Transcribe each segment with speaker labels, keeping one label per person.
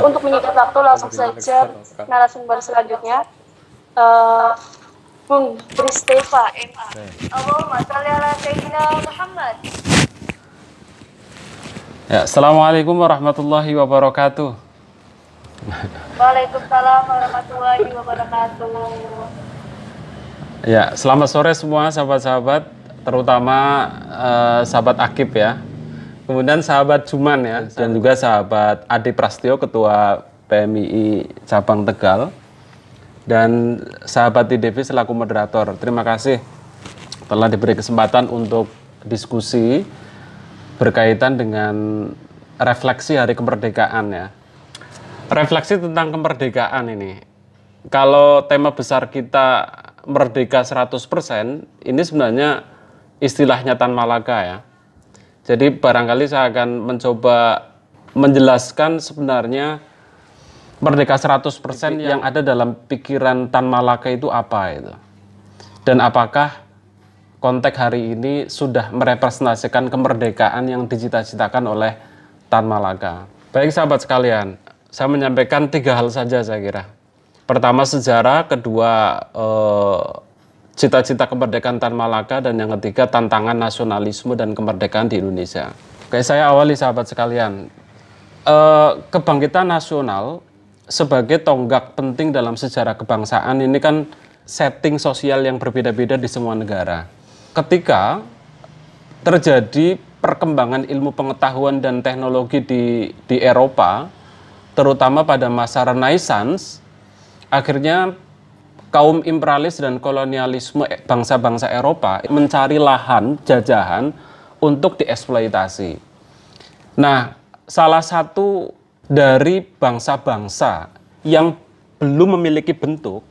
Speaker 1: uh, untuk menyikat waktu langsung saja narasumber selanjutnya uh, Bung Kristeva. MA. Allahumma sholli ala sayyidina Muhammad. Ya, Assalamualaikum warahmatullahi wabarakatuh. Waalaikumsalam warahmatullahi wabarakatuh. Ya, selamat sore semua sahabat-sahabat, terutama uh, sahabat Akib ya. Kemudian sahabat Juman ya, sahabat. dan juga sahabat Adi Prastio, Ketua PMII Cabang Tegal, dan sahabat Devi selaku moderator. Terima kasih telah diberi kesempatan untuk diskusi berkaitan dengan refleksi hari kemerdekaan ya. Refleksi tentang kemerdekaan ini. Kalau tema besar kita merdeka 100%, ini sebenarnya istilahnya Tan Malaka ya jadi barangkali saya akan mencoba menjelaskan sebenarnya merdeka 100% yang ya. ada dalam pikiran Tan Malaka itu apa itu. Dan apakah konteks hari ini sudah merepresentasikan kemerdekaan yang dicita-citakan oleh Tan Malaka. Baik sahabat sekalian, saya menyampaikan tiga hal saja saya kira. Pertama sejarah, kedua eh, cita-cita kemerdekaan Tan Malaka dan yang ketiga tantangan nasionalisme dan kemerdekaan di Indonesia. Oke, saya awali sahabat sekalian. E, kebangkitan nasional sebagai tonggak penting dalam sejarah kebangsaan ini kan setting sosial yang berbeda-beda di semua negara. Ketika terjadi perkembangan ilmu pengetahuan dan teknologi di di Eropa, terutama pada masa Renaissance, akhirnya kaum imperialis dan kolonialisme eh, bangsa-bangsa Eropa mencari lahan jajahan untuk dieksploitasi. Nah, salah satu dari bangsa-bangsa yang belum memiliki bentuk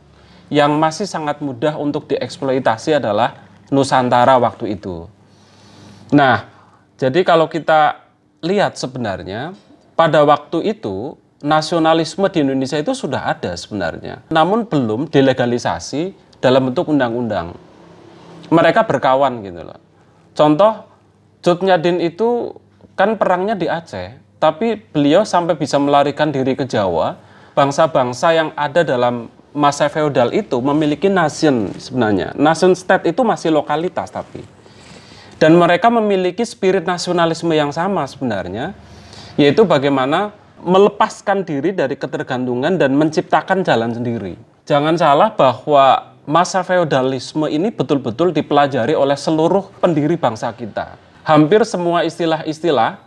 Speaker 1: yang masih sangat mudah untuk dieksploitasi adalah Nusantara waktu itu. Nah, jadi kalau kita lihat sebenarnya pada waktu itu nasionalisme di Indonesia itu sudah ada sebenarnya. Namun belum dilegalisasi dalam bentuk undang-undang. Mereka berkawan gitu loh. Contoh, Nyadin itu kan perangnya di Aceh, tapi beliau sampai bisa melarikan diri ke Jawa. Bangsa-bangsa yang ada dalam masa feodal itu memiliki nation sebenarnya. Nation state itu masih lokalitas tapi. Dan mereka memiliki spirit nasionalisme yang sama sebenarnya, yaitu bagaimana melepaskan diri dari ketergantungan dan menciptakan jalan sendiri. Jangan salah bahwa masa feodalisme ini betul-betul dipelajari oleh seluruh pendiri bangsa kita. Hampir semua istilah-istilah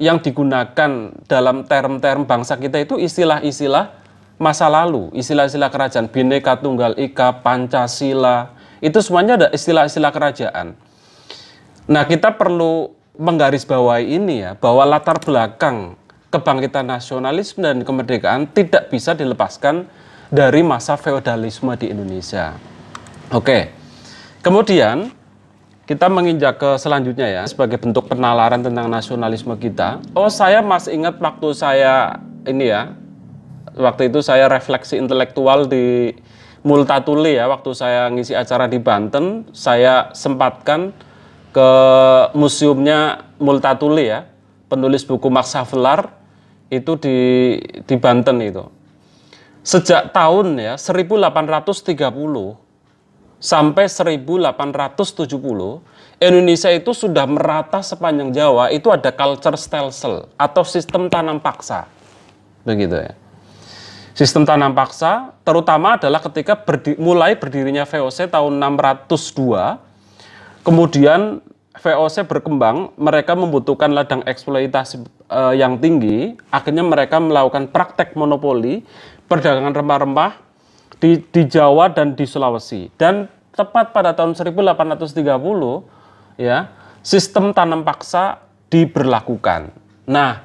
Speaker 1: yang digunakan dalam term-term bangsa kita itu istilah-istilah masa lalu, istilah-istilah kerajaan, Bhinneka Tunggal Ika, Pancasila, itu semuanya ada istilah-istilah kerajaan. Nah, kita perlu menggarisbawahi ini ya, bahwa latar belakang kebangkitan nasionalisme dan kemerdekaan tidak bisa dilepaskan dari masa feodalisme di Indonesia. Oke. Kemudian kita menginjak ke selanjutnya ya sebagai bentuk penalaran tentang nasionalisme kita. Oh, saya masih ingat waktu saya ini ya. Waktu itu saya refleksi intelektual di Multatuli ya waktu saya ngisi acara di Banten, saya sempatkan ke museumnya Multatuli ya. Penulis buku Max Havelaar itu di di Banten itu. Sejak tahun ya 1830 sampai 1870 Indonesia itu sudah merata sepanjang Jawa itu ada culture stelsel atau sistem tanam paksa begitu ya sistem tanam paksa terutama adalah ketika berdi, mulai berdirinya VOC tahun 602 kemudian VOC berkembang, mereka membutuhkan ladang eksploitasi uh, yang tinggi. Akhirnya mereka melakukan praktek monopoli perdagangan rempah-rempah di, di Jawa dan di Sulawesi. Dan tepat pada tahun 1830, ya sistem tanam paksa diberlakukan. Nah,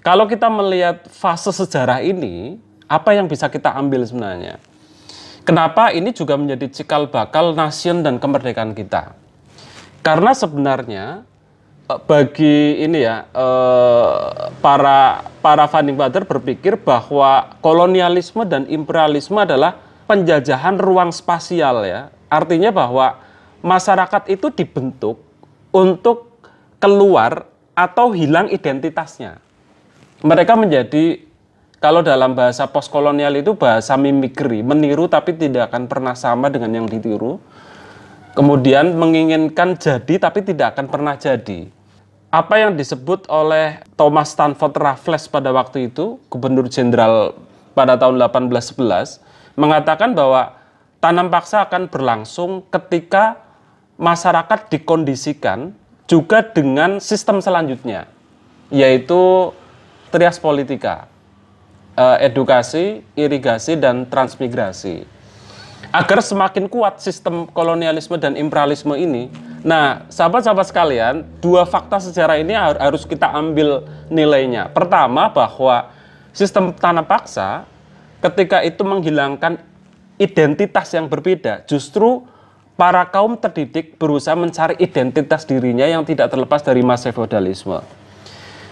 Speaker 1: kalau kita melihat fase sejarah ini, apa yang bisa kita ambil sebenarnya? Kenapa ini juga menjadi cikal bakal nasion dan kemerdekaan kita? Karena sebenarnya eh, bagi ini ya eh, para para founding father berpikir bahwa kolonialisme dan imperialisme adalah penjajahan ruang spasial ya. Artinya bahwa masyarakat itu dibentuk untuk keluar atau hilang identitasnya. Mereka menjadi kalau dalam bahasa postkolonial itu bahasa mimikri, meniru tapi tidak akan pernah sama dengan yang ditiru Kemudian menginginkan jadi tapi tidak akan pernah jadi. Apa yang disebut oleh Thomas Stanford Raffles pada waktu itu, Gubernur Jenderal pada tahun 1811, mengatakan bahwa tanam paksa akan berlangsung ketika masyarakat dikondisikan juga dengan sistem selanjutnya, yaitu trias politika, eh, edukasi, irigasi, dan transmigrasi agar semakin kuat sistem kolonialisme dan imperialisme ini. Nah, sahabat-sahabat sekalian, dua fakta sejarah ini harus kita ambil nilainya. Pertama, bahwa sistem tanah paksa ketika itu menghilangkan identitas yang berbeda, justru para kaum terdidik berusaha mencari identitas dirinya yang tidak terlepas dari masa feodalisme.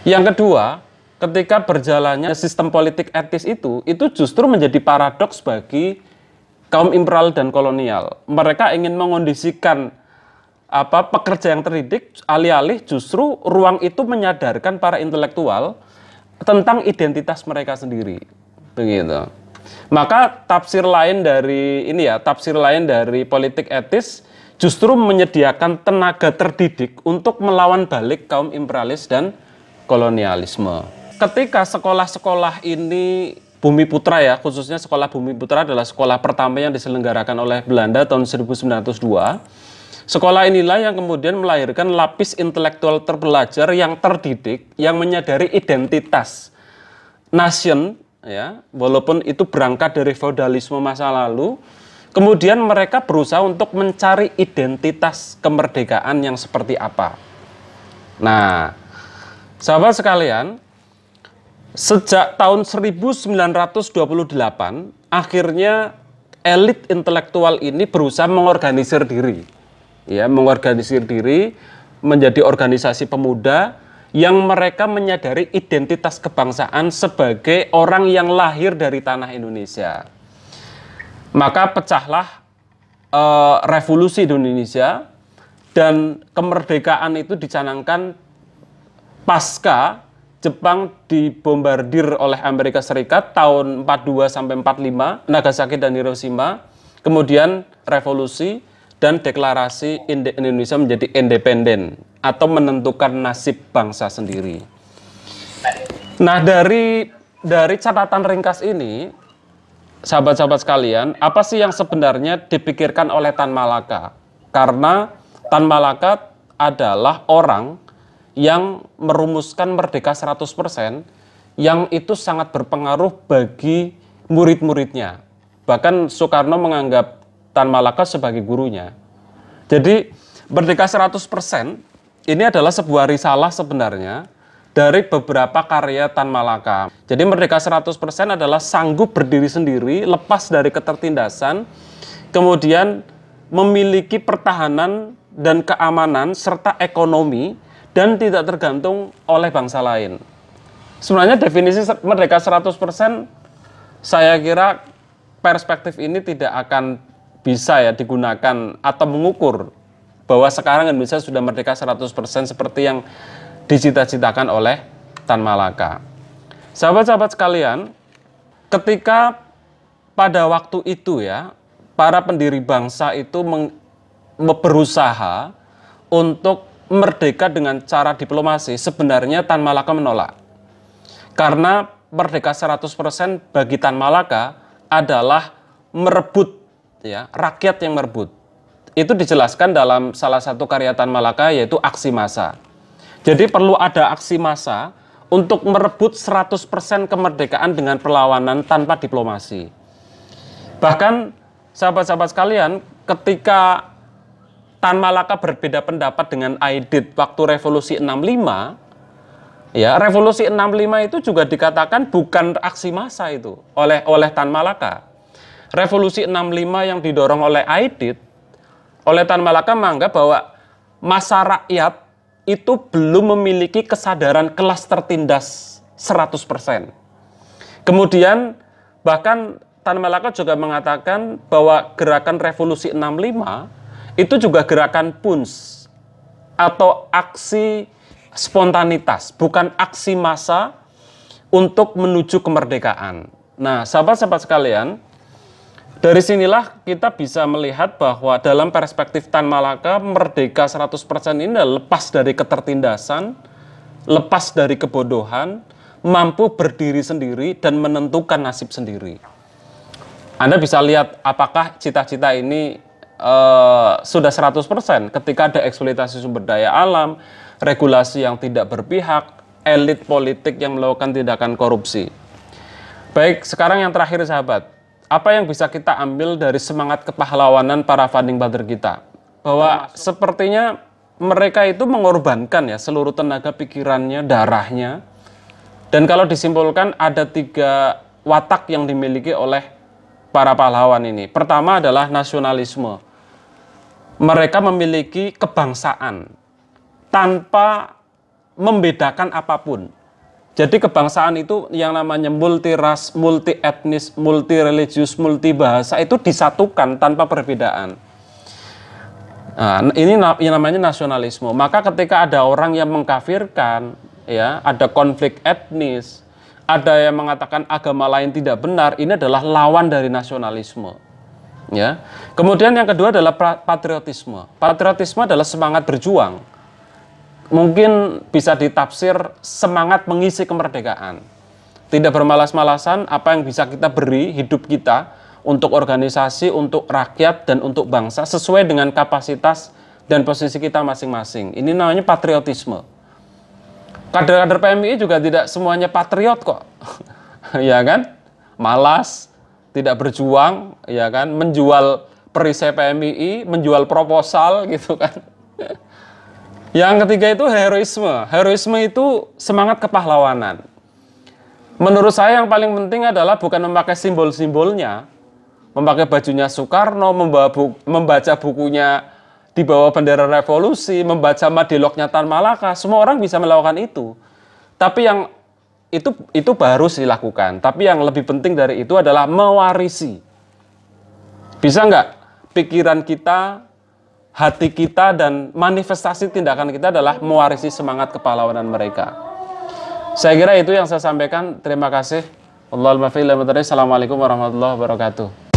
Speaker 1: Yang kedua, ketika berjalannya sistem politik etis itu, itu justru menjadi paradoks bagi kaum imperial dan kolonial. Mereka ingin mengondisikan apa pekerja yang terdidik alih-alih justru ruang itu menyadarkan para intelektual tentang identitas mereka sendiri. Begitu. Maka tafsir lain dari ini ya, tafsir lain dari politik etis justru menyediakan tenaga terdidik untuk melawan balik kaum imperialis dan kolonialisme. Ketika sekolah-sekolah ini Bumi Putra ya, khususnya sekolah Bumi Putra adalah sekolah pertama yang diselenggarakan oleh Belanda tahun 1902. Sekolah inilah yang kemudian melahirkan lapis intelektual terpelajar yang terdidik, yang menyadari identitas nation, ya, walaupun itu berangkat dari feudalisme masa lalu. Kemudian mereka berusaha untuk mencari identitas kemerdekaan yang seperti apa. Nah, sahabat sekalian, Sejak tahun 1928, akhirnya elit intelektual ini berusaha mengorganisir diri. Ya, mengorganisir diri menjadi organisasi pemuda yang mereka menyadari identitas kebangsaan sebagai orang yang lahir dari tanah Indonesia. Maka pecahlah uh, revolusi di Indonesia dan kemerdekaan itu dicanangkan pasca Jepang dibombardir oleh Amerika Serikat tahun 42 sampai 45, Nagasaki dan Hiroshima, kemudian revolusi dan deklarasi Indonesia menjadi independen atau menentukan nasib bangsa sendiri. Nah, dari dari catatan ringkas ini, sahabat-sahabat sekalian, apa sih yang sebenarnya dipikirkan oleh Tan Malaka? Karena Tan Malaka adalah orang yang merumuskan merdeka 100% yang itu sangat berpengaruh bagi murid-muridnya. Bahkan Soekarno menganggap Tan Malaka sebagai gurunya. Jadi merdeka 100% ini adalah sebuah risalah sebenarnya dari beberapa karya Tan Malaka. Jadi merdeka 100% adalah sanggup berdiri sendiri, lepas dari ketertindasan, kemudian memiliki pertahanan dan keamanan serta ekonomi dan tidak tergantung oleh bangsa lain. Sebenarnya definisi merdeka 100% saya kira perspektif ini tidak akan bisa ya digunakan atau mengukur bahwa sekarang Indonesia sudah merdeka 100% seperti yang dicita-citakan oleh Tan Malaka. Sahabat-sahabat sekalian, ketika pada waktu itu ya, para pendiri bangsa itu berusaha untuk merdeka dengan cara diplomasi sebenarnya Tan Malaka menolak. Karena merdeka 100% bagi Tan Malaka adalah merebut ya, rakyat yang merebut. Itu dijelaskan dalam salah satu karya Tan Malaka yaitu aksi massa. Jadi perlu ada aksi massa untuk merebut 100% kemerdekaan dengan perlawanan tanpa diplomasi. Bahkan sahabat-sahabat sekalian, ketika Tan Malaka berbeda pendapat dengan Aidit waktu revolusi 65 ya revolusi 65 itu juga dikatakan bukan aksi massa itu oleh oleh Tan Malaka revolusi 65 yang didorong oleh Aidit oleh Tan Malaka menganggap bahwa masa rakyat itu belum memiliki kesadaran kelas tertindas 100%. Kemudian bahkan Tan Malaka juga mengatakan bahwa gerakan revolusi 65 itu juga gerakan puns atau aksi spontanitas, bukan aksi massa untuk menuju kemerdekaan. Nah, sahabat-sahabat sekalian, dari sinilah kita bisa melihat bahwa dalam perspektif Tan Malaka, merdeka 100% ini adalah lepas dari ketertindasan, lepas dari kebodohan, mampu berdiri sendiri dan menentukan nasib sendiri. Anda bisa lihat apakah cita-cita ini uh, sudah 100% ketika ada eksploitasi sumber daya alam, regulasi yang tidak berpihak, elit politik yang melakukan tindakan korupsi. Baik, sekarang yang terakhir sahabat. Apa yang bisa kita ambil dari semangat kepahlawanan para funding bader kita? Bahwa sepertinya mereka itu mengorbankan ya seluruh tenaga pikirannya, darahnya. Dan kalau disimpulkan ada tiga watak yang dimiliki oleh para pahlawan ini. Pertama adalah nasionalisme mereka memiliki kebangsaan tanpa membedakan apapun. Jadi kebangsaan itu yang namanya multi ras, multi etnis, multi religius, multi bahasa itu disatukan tanpa perbedaan. Nah, ini yang namanya nasionalisme. Maka ketika ada orang yang mengkafirkan, ya, ada konflik etnis, ada yang mengatakan agama lain tidak benar, ini adalah lawan dari nasionalisme ya. Kemudian yang kedua adalah patriotisme. Patriotisme adalah semangat berjuang. Mungkin bisa ditafsir semangat mengisi kemerdekaan. Tidak bermalas-malasan apa yang bisa kita beri hidup kita untuk organisasi, untuk rakyat dan untuk bangsa sesuai dengan kapasitas dan posisi kita masing-masing. Ini namanya patriotisme. Kader-kader PMI juga tidak semuanya patriot kok. ya kan? Malas, tidak berjuang ya kan menjual perisai PMII menjual proposal gitu kan yang ketiga itu heroisme heroisme itu semangat kepahlawanan menurut saya yang paling penting adalah bukan memakai simbol-simbolnya memakai bajunya Soekarno membawa bu membaca bukunya di bawah bendera revolusi membaca madilognya Tan Malaka semua orang bisa melakukan itu tapi yang itu itu baru dilakukan. Tapi yang lebih penting dari itu adalah mewarisi. Bisa nggak pikiran kita, hati kita, dan manifestasi tindakan kita adalah mewarisi semangat kepahlawanan mereka. Saya kira itu yang saya sampaikan. Terima kasih. Allahumma Assalamualaikum warahmatullahi wabarakatuh.